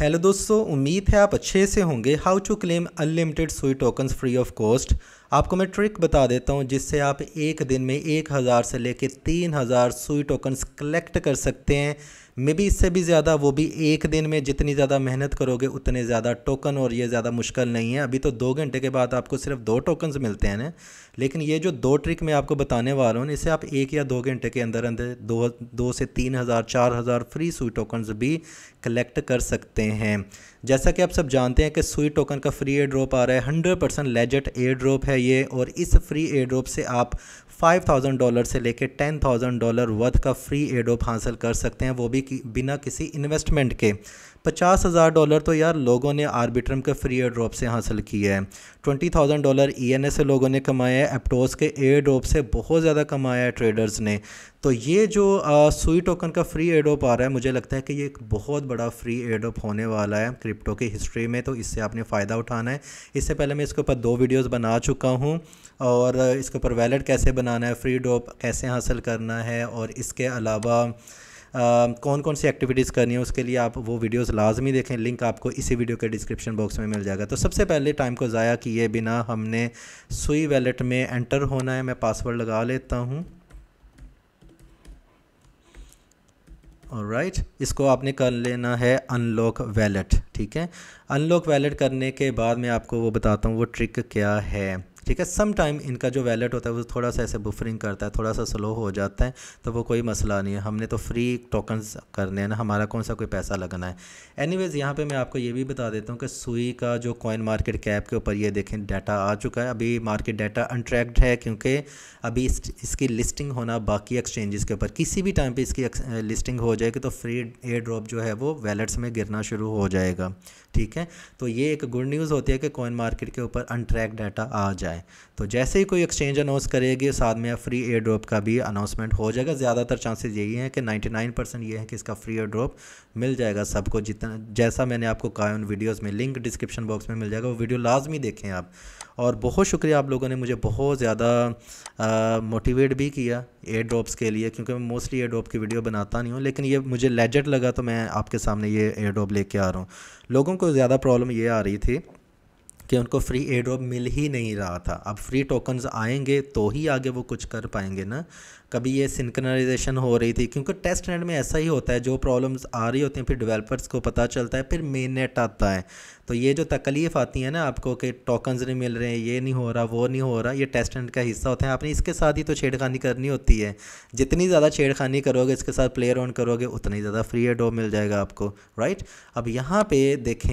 Hello दोस्तों उम्मीद है आप अच्छे से होंगे how to claim unlimited Sui tokens free of cost आपको मैं ट्रिक बता देता हूं जिससे आप एक दिन में एक हज़ार से लेकर तीन हज़ार सुई टोकन्स कलेक्ट कर सकते हैं मे बी इससे भी ज़्यादा वो भी एक दिन में जितनी ज़्यादा मेहनत करोगे उतने ज़्यादा टोकन और ये ज़्यादा मुश्किल नहीं है अभी तो दो घंटे के बाद आपको सिर्फ दो टोकन्स मिलते हैं ना लेकिन ये जो दो ट्रिक मैं आपको बताने वाला हूँ इसे आप एक या दो घंटे के अंदर अंदर दो दो से तीन हज़ार चार हज़ार फ्री सुई टोकन्स भी कलेक्ट कर सकते हैं जैसा कि आप सब जानते हैं कि सुई टोकन का फ्री एयर ड्रॉप आ रहा है hundred percent legit airdrop है ये और इस फ्री एयर ड्रॉप से आप फाइव थाउजेंड डॉलर से लेकर टेन थाउजेंड डॉलर वर्थ का फ्री एयर ड्रॉप हासिल कर सकते हैं वो भी कि, बिना किसी इन्वेस्टमेंट के पचास हज़ार डॉलर तो यार लोगों ने आर्बिट्रम के फ्री एयर ड्रॉप से हासिल किया है twenty thousand dollar E N S से लोगों ने कमाया है एप्टोस के एयर ड्रॉप से बहुत ज़्यादा कमाया है ट्रेडर्स ने तो ये जो सुई टोकन का फ्री एयर ड्रॉप आ रहा है मुझे लगता है कि ये एक बहुत बड़ा फ्री एयर ड्रॉप होने वाला है क्रिप्टो की हिस्ट्री में तो इससे आपने फ़ायदा उठाना है इससे पहले मैं इसके ऊपर दो वीडियोज़ बना चुका हूँ और इसके ऊपर वैलेट कैसे बनाना है फ्री ड्रॉप कैसे हासिल करना है और इसके अलावा कौन कौन सी एक्टिविटीज़ करनी है उसके लिए आप वो वीडियोज़ लाजमी देखें लिंक आपको इसी वीडियो के डिस्क्रिप्शन बॉक्स में मिल जाएगा तो सबसे पहले टाइम को ज़ाया किए बिना हमने सुई वैलेट में एंटर होना है मैं पासवर्ड लगा लेता हूँ और राइट right. इसको आपने कर लेना है अनलॉक वैलेट ठीक है अनलॉक वैलेट करने के बाद मैं आपको वो बताता हूँ वो ट्रिक क्या है ठीक है सम टाइम इनका जो वैलेट होता है वो थोड़ा सा ऐसे बुफरिंग करता है थोड़ा सा स्लो हो जाता है तो वो कोई मसला नहीं है हमने तो फ्री टोकन्स करने हैं ना हमारा कौन सा कोई पैसा लगना है एनी वेज़ यहाँ पर मैं आपको ये भी बता देता हूँ कि सुई का जो कॉइन मार्केट कैप के ऊपर ये देखें डाटा आ चुका है अभी मार्केट डाटा अनट्रैक्ड है क्योंकि अभी इस, इसकी लिस्टिंग होना बाकी एक्सचेंजेस के ऊपर किसी भी टाइम पर इसकी लिस्टिंग हो जाएगी तो फ्री एयर ड्रॉप जो है वो वैलेट्स में गिरना शुरू हो जाएगा ठीक है तो ये एक गुड न्यूज़ होती है कि कॉइन मार्केट के ऊपर अनट्रैक डाटा आ जाए है तो जैसे ही कोई एक्सचेंज अनाउंस करेगी साथ में फ्री एयर ड्रॉप का भी अनाउंसमेंट हो जाएगा ज़्यादातर चांसेस यही हैं कि 99 परसेंट ये है कि इसका फ्री एयर ड्रॉप मिल जाएगा सबको जितना जैसा मैंने आपको कहा उन वीडियोज़ में लिंक डिस्क्रिप्शन बॉक्स में मिल जाएगा वो वीडियो लाजमी देखें आप और बहुत शुक्रिया आप लोगों ने मुझे बहुत ज़्यादा मोटिवेट भी किया एयर ड्रॉप्स के लिए क्योंकि मैं मोस्टली एयर ड्रॉप की वीडियो बनाता नहीं हूँ लेकिन ये मुझे लेजेट लगा तो मैं आपके सामने ये एयर ड्रॉप लेके आ रहा हूँ लोगों को ज़्यादा प्रॉब्लम ये आ रही थी कि उनको फ्री एयर ड्रॉप मिल ही नहीं रहा था अब फ्री टोकन्स आएंगे तो ही आगे वो कुछ कर पाएंगे ना कभी ये सिंकनाइजेशन हो रही थी क्योंकि टेस्ट नेट में ऐसा ही होता है जो प्रॉब्लम्स आ रही होती हैं फिर डेवलपर्स को पता चलता है फिर मेन नेट आता है तो ये जो तकलीफ़ आती है ना आपको कि टोकन्स नहीं मिल रहे हैं ये नहीं हो रहा वो नहीं हो रहा ये टेस्ट नेट का हिस्सा होता है आपने इसके साथ ही तो छेड़खानी करनी होती है जितनी ज़्यादा छेड़खानी करोगे इसके साथ प्लेयर ऑन करोगे उतना ही ज़्यादा फ्री एडो मिल जाएगा आपको राइट अब यहाँ पे देखें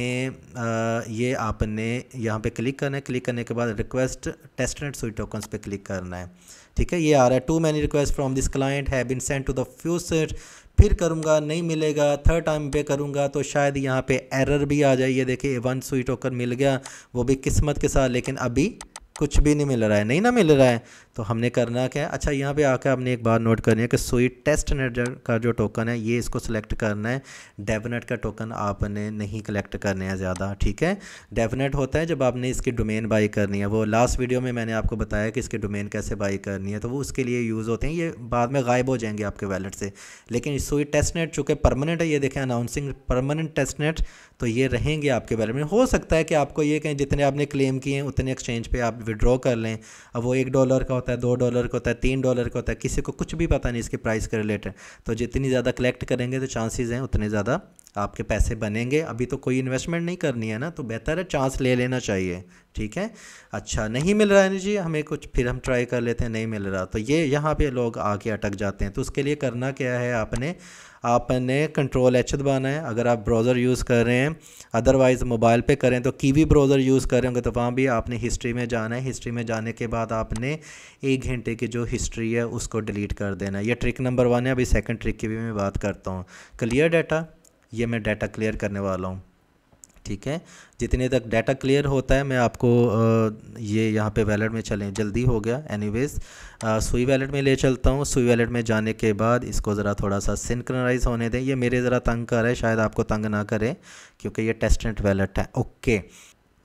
ये आपने यहाँ पे क्लिक करना है क्लिक करने के बाद request testnet Sui tokens पर क्लिक करना है ठीक है ये आ रहा है too many request from this client है been send to the future फिर करूँगा नहीं मिलेगा थर्ड टाइम पे करूँगा तो शायद यहाँ पे एरर भी आ जाइए देखिए वन स्वीट होकर मिल गया वो भी किस्मत के साथ लेकिन अभी कुछ भी नहीं मिल रहा है नहीं ना मिल रहा है तो हमने करना क्या है अच्छा यहाँ पे आकर हमने एक बार नोट करनी है कि स्वीट टेस्ट नेट का जो टोकन है ये इसको सिलेक्ट करना है डेफिनेट का टोकन आपने नहीं कलेक्ट करने हैं ज़्यादा ठीक है डेफिनेट होता है जब आपने इसकी डोमेन बाई करनी है वो लास्ट वीडियो में मैंने आपको बताया कि इसकी डोमेन कैसे बाई करनी है तो वो उसके लिए यूज़ होते हैं ये बाद में गायब हो जाएंगे आपके वैलेट से लेकिन स्वीट टेस्ट नेट चूँकि परमानेंट है ये देखें अनाउंसिंग परमानेंट टेस्ट नेट तो ये रहेंगे आपके बारे में हो सकता है कि आपको ये कहें जितने आपने क्लेम किए हैं उतने एक्सचेंज पे आप विड्रॉ कर लें अब वो एक डॉलर का होता है दो डॉलर का होता है तीन डॉलर का होता है किसी को कुछ भी पता नहीं इसके प्राइस के रिलेटेड तो जितनी ज़्यादा कलेक्ट करेंगे तो चांसेज़ हैं उतने ज़्यादा आपके पैसे बनेंगे अभी तो कोई इन्वेस्टमेंट नहीं करनी है ना तो बेहतर है चांस ले लेना चाहिए ठीक है अच्छा नहीं मिल रहा है जी हमें कुछ फिर हम ट्राई कर लेते हैं नहीं मिल रहा तो ये यहाँ पे लोग आके अटक जाते हैं तो उसके लिए करना क्या है आपने आपने कंट्रोल एच दबाना है अगर आप ब्राउज़र यूज़ कर रहे हैं अदरवाइज़ मोबाइल पे करें तो कीवी ब्राउज़र यूज़ कर रहे होंगे तो वहाँ भी आपने हिस्ट्री में जाना है हिस्ट्री में जाने के बाद आपने एक घंटे की जो हिस्ट्री है उसको डिलीट कर देना है ये ट्रिक नंबर वन है अभी सेकेंड ट्रिक की भी मैं बात करता हूँ क्लियर डाटा ये मैं डाटा क्लियर करने वाला हूँ ठीक है जितने तक डाटा क्लियर होता है मैं आपको ये यहाँ पे वैलेट में चलें जल्दी हो गया एनीवेज सुई वैलेट में ले चलता हूँ सुई वैलेट में जाने के बाद इसको ज़रा थोड़ा सा सिंक्रनाइज होने दें ये मेरे ज़रा तंग कर रहा है शायद आपको तंग ना करे क्योंकि ये टेस्टनेट वैलेट है ओके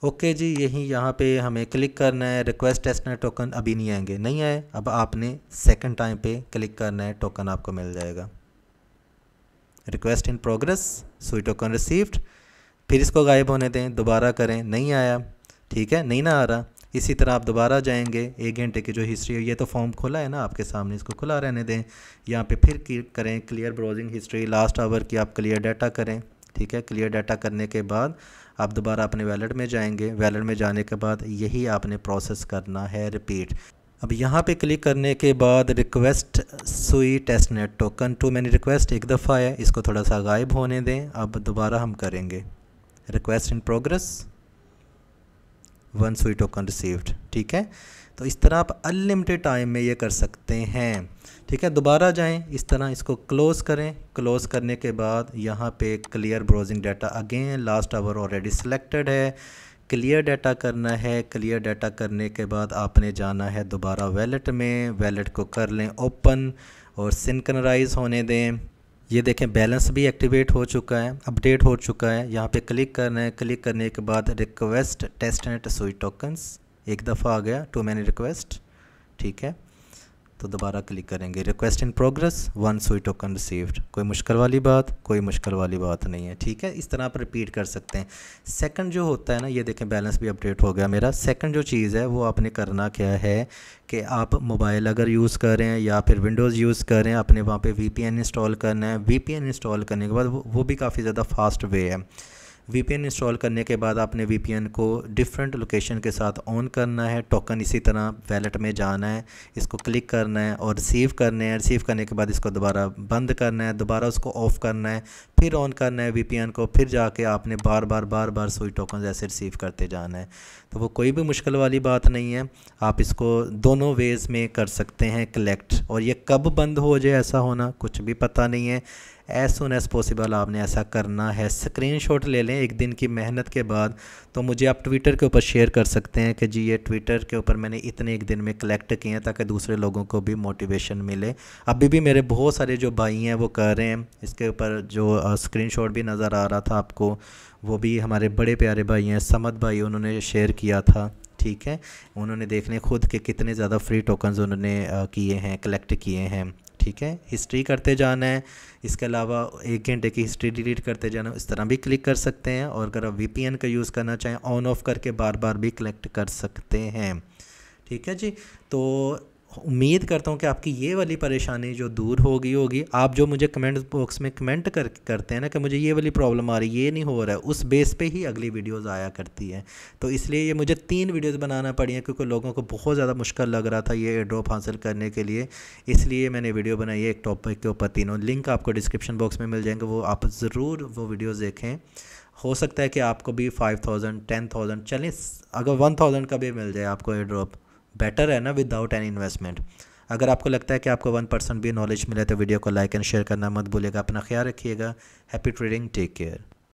ओके जी यही यहाँ पर हमें क्लिक करना है रिक्वेस्ट टेस्टनेट टोकन अभी नहीं आएंगे नहीं आए अब आपने सेकेंड टाइम पर क्लिक करना है टोकन आपको मिल जाएगा request in progress Sui token received फिर इसको गायब होने दें दोबारा करें नहीं आया ठीक है नहीं ना आ रहा इसी तरह आप दोबारा जाएंगे एक घंटे की जो हिस्ट्री है ये तो फॉर्म खुला है ना आपके सामने इसको खुला रहने दें यहाँ पे फिर करें clear browsing history last hour की आप क्लियर डाटा करें ठीक है क्लियर डाटा करने के बाद आप दोबारा अपने वैलेट में जाएंगे वैलेट में जाने के बाद यही आपने प्रोसेस करना है रिपीट अब यहाँ पे क्लिक करने के बाद request Sui testnet token to मैंने रिक्वेस्ट एक दफ़ा है इसको थोड़ा सा गायब होने दें अब दोबारा हम करेंगे request in progress one Sui token received ठीक है तो इस तरह आप अनलिमिटेड टाइम में ये कर सकते हैं ठीक है दोबारा जाएं इस तरह इसको क्लोज़ करें क्लोज़ करने के बाद यहाँ पे clear browsing data again last hour already selected है क्लियर डाटा करना है क्लियर डाटा करने के बाद आपने जाना है दोबारा वैलेट में वैलेट को कर लें ओपन और सिंकनराइज होने दें ये देखें बैलेंस भी एक्टिवेट हो चुका है अपडेट हो चुका है यहाँ पे क्लिक करना है क्लिक करने के बाद request testnet Sui tokens एक दफ़ा आ गया टू मैनी रिक्वेस्ट ठीक है तो दोबारा क्लिक करेंगे request in progress one Sui token received कोई मुश्किल वाली बात कोई मुश्किल वाली बात नहीं है ठीक है इस तरह आप रिपीट कर सकते हैं सेकंड जो होता है ना ये देखें बैलेंस भी अपडेट हो गया मेरा सेकंड जो चीज़ है वो आपने करना क्या है कि आप मोबाइल अगर यूज़ कर रहे हैं या फिर विंडोज़ यूज़ कर रहे हैं आपने वहाँ पर वी इंस्टॉल करना है वी इंस्टॉल करने के बाद वो, वो भी काफ़ी ज़्यादा फास्ट वे है वी इंस्टॉल करने के बाद आपने वी को डिफरेंट लोकेशन के साथ ऑन करना है टोकन इसी तरह वैलेट में जाना है इसको क्लिक करना है और रिसीव करना है रिसीव करने के बाद इसको दोबारा बंद करना है दोबारा उसको ऑफ़ करना है फिर ऑन करना है वी को फिर जाके आपने बार बार बार बार सोई टोकन ऐसे रिसीव करते जाना है तो वो कोई भी मुश्किल वाली बात नहीं है आप इसको दोनों वेज़ में कर सकते हैं कलेक्ट और ये कब बंद हो जाए ऐसा होना कुछ भी पता नहीं है एज़ सुन एज़ पॉसिबल आपने ऐसा करना है स्क्रीनशॉट ले लें एक दिन की मेहनत के बाद तो मुझे आप ट्विटर के ऊपर शेयर कर सकते हैं कि जी ये ट्विटर के ऊपर मैंने इतने एक दिन में कलेक्ट किए हैं ताकि दूसरे लोगों को भी मोटिवेशन मिले अभी भी मेरे बहुत सारे जो भाई हैं वो कर रहे हैं इसके ऊपर जो शॉट भी नज़र आ रहा था आपको वो भी हमारे बड़े प्यारे भाई हैं समद भाई उन्होंने शेयर किया था ठीक है उन्होंने देख लें खुद के कितने ज़्यादा फ्री टोकन्स उन्होंने किए हैं कलेक्ट किए हैं ठीक है हिस्ट्री करते जाना है इसके अलावा एक घंटे की हिस्ट्री डिलीट करते जाना इस तरह भी क्लिक कर सकते हैं और अगर आप वी का यूज़ करना चाहें ऑन ऑफ करके बार बार भी कलेक्ट कर सकते हैं ठीक है जी तो उम्मीद करता हूँ कि आपकी ये वाली परेशानी जो दूर हो गई होगी आप जो मुझे कमेंट बॉक्स में कमेंट कर करते हैं ना कि मुझे ये वाली प्रॉब्लम आ रही है ये नहीं हो रहा है उस बेस पे ही अगली वीडियोस आया करती है तो इसलिए ये मुझे तीन वीडियोस बनाना पड़ी हैं क्योंकि लोगों को बहुत ज़्यादा मुश्किल लग रहा था ये एयर ड्रॉप हासिल करने के लिए इसलिए मैंने वीडियो बनाई है एक टॉपिक के ऊपर तीनों लिंक आपको डिस्क्रिप्शन बॉक्स में मिल जाएंगे वो आप ज़रूर वो वीडियोज़ देखें हो सकता है कि आपको भी फाइव थाउजेंड टेन थाउजेंड चलें अगर वन थाउजेंड का भी मिल जाए आपको एयर ड्रॉप बेटर है ना विदाउट एनी इन्वेस्टमेंट अगर आपको लगता है कि आपको वन परसेंट भी नॉलेज मिले तो वीडियो को लाइक एंड शेयर करना मत भूलिएगा अपना ख्याल रखिएगा हैप्पी ट्रेडिंग टेक केयर